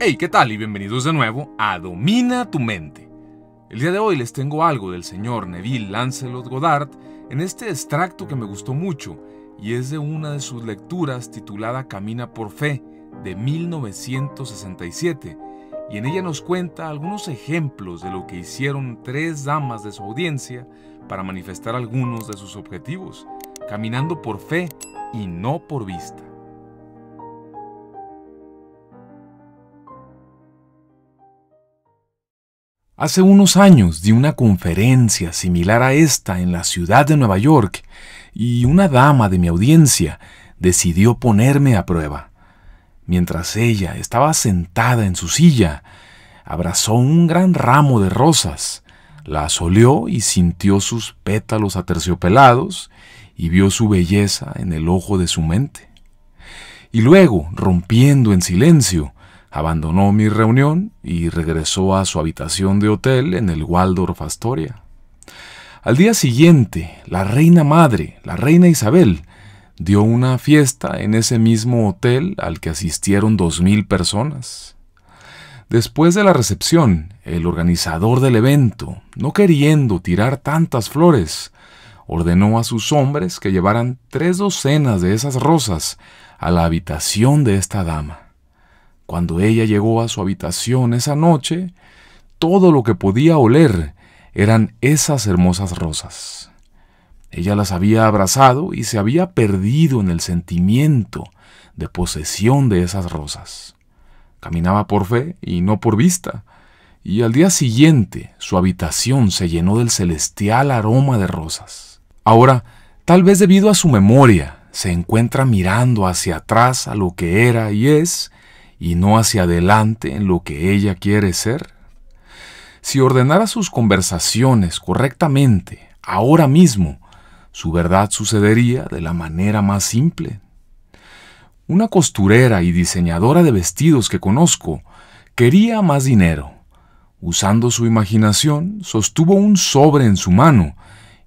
Hey, ¿qué tal? Y bienvenidos de nuevo a Domina tu Mente. El día de hoy les tengo algo del señor Neville Lancelot Goddard en este extracto que me gustó mucho y es de una de sus lecturas titulada Camina por Fe de 1967 y en ella nos cuenta algunos ejemplos de lo que hicieron tres damas de su audiencia para manifestar algunos de sus objetivos, caminando por fe y no por vista. Hace unos años di una conferencia similar a esta en la ciudad de Nueva York y una dama de mi audiencia decidió ponerme a prueba. Mientras ella estaba sentada en su silla, abrazó un gran ramo de rosas, las olió y sintió sus pétalos aterciopelados y vio su belleza en el ojo de su mente. Y luego, rompiendo en silencio, Abandonó mi reunión y regresó a su habitación de hotel en el Waldorf Astoria. Al día siguiente, la reina madre, la reina Isabel, dio una fiesta en ese mismo hotel al que asistieron dos mil personas. Después de la recepción, el organizador del evento, no queriendo tirar tantas flores, ordenó a sus hombres que llevaran tres docenas de esas rosas a la habitación de esta dama. Cuando ella llegó a su habitación esa noche, todo lo que podía oler eran esas hermosas rosas. Ella las había abrazado y se había perdido en el sentimiento de posesión de esas rosas. Caminaba por fe y no por vista, y al día siguiente su habitación se llenó del celestial aroma de rosas. Ahora, tal vez debido a su memoria, se encuentra mirando hacia atrás a lo que era y es, y no hacia adelante en lo que ella quiere ser? Si ordenara sus conversaciones correctamente, ahora mismo, su verdad sucedería de la manera más simple. Una costurera y diseñadora de vestidos que conozco quería más dinero. Usando su imaginación, sostuvo un sobre en su mano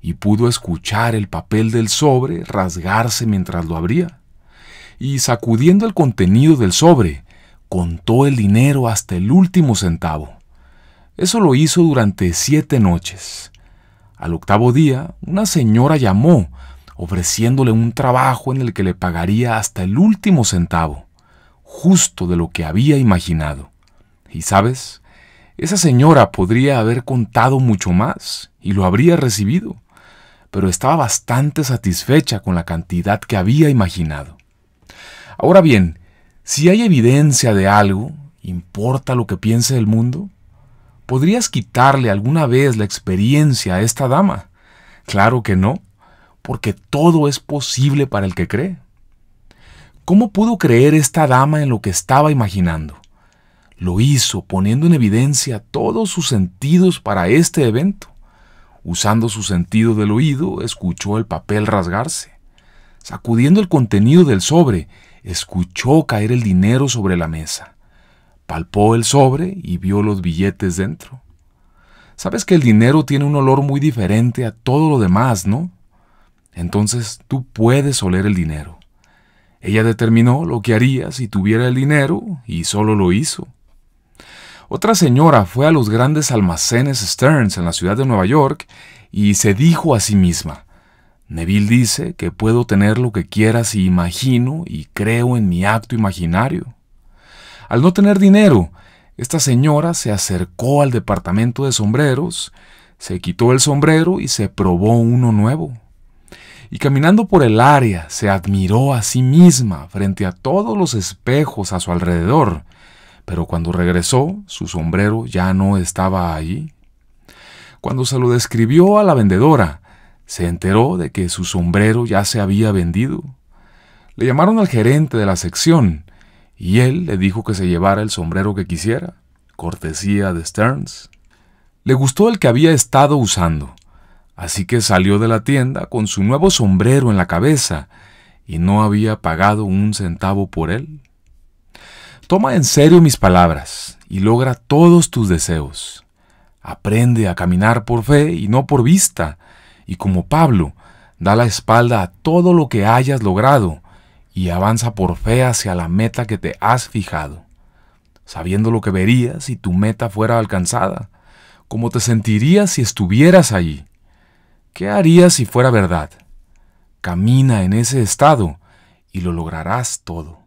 y pudo escuchar el papel del sobre rasgarse mientras lo abría. Y sacudiendo el contenido del sobre, contó el dinero hasta el último centavo. Eso lo hizo durante siete noches. Al octavo día, una señora llamó, ofreciéndole un trabajo en el que le pagaría hasta el último centavo, justo de lo que había imaginado. Y sabes, esa señora podría haber contado mucho más y lo habría recibido, pero estaba bastante satisfecha con la cantidad que había imaginado. Ahora bien, si hay evidencia de algo, importa lo que piense el mundo, ¿podrías quitarle alguna vez la experiencia a esta dama? Claro que no, porque todo es posible para el que cree. ¿Cómo pudo creer esta dama en lo que estaba imaginando? Lo hizo poniendo en evidencia todos sus sentidos para este evento. Usando su sentido del oído, escuchó el papel rasgarse. Sacudiendo el contenido del sobre, escuchó caer el dinero sobre la mesa. Palpó el sobre y vio los billetes dentro. Sabes que el dinero tiene un olor muy diferente a todo lo demás, ¿no? Entonces tú puedes oler el dinero. Ella determinó lo que haría si tuviera el dinero y solo lo hizo. Otra señora fue a los grandes almacenes Stearns en la ciudad de Nueva York y se dijo a sí misma, Neville dice que puedo tener lo que quiera si imagino y creo en mi acto imaginario. Al no tener dinero, esta señora se acercó al departamento de sombreros, se quitó el sombrero y se probó uno nuevo. Y caminando por el área, se admiró a sí misma frente a todos los espejos a su alrededor, pero cuando regresó, su sombrero ya no estaba allí. Cuando se lo describió a la vendedora, se enteró de que su sombrero ya se había vendido. Le llamaron al gerente de la sección y él le dijo que se llevara el sombrero que quisiera, cortesía de Stearns. Le gustó el que había estado usando, así que salió de la tienda con su nuevo sombrero en la cabeza y no había pagado un centavo por él. Toma en serio mis palabras y logra todos tus deseos. Aprende a caminar por fe y no por vista y como Pablo, da la espalda a todo lo que hayas logrado y avanza por fe hacia la meta que te has fijado, sabiendo lo que verías si tu meta fuera alcanzada, cómo te sentirías si estuvieras allí, qué harías si fuera verdad. Camina en ese estado y lo lograrás todo.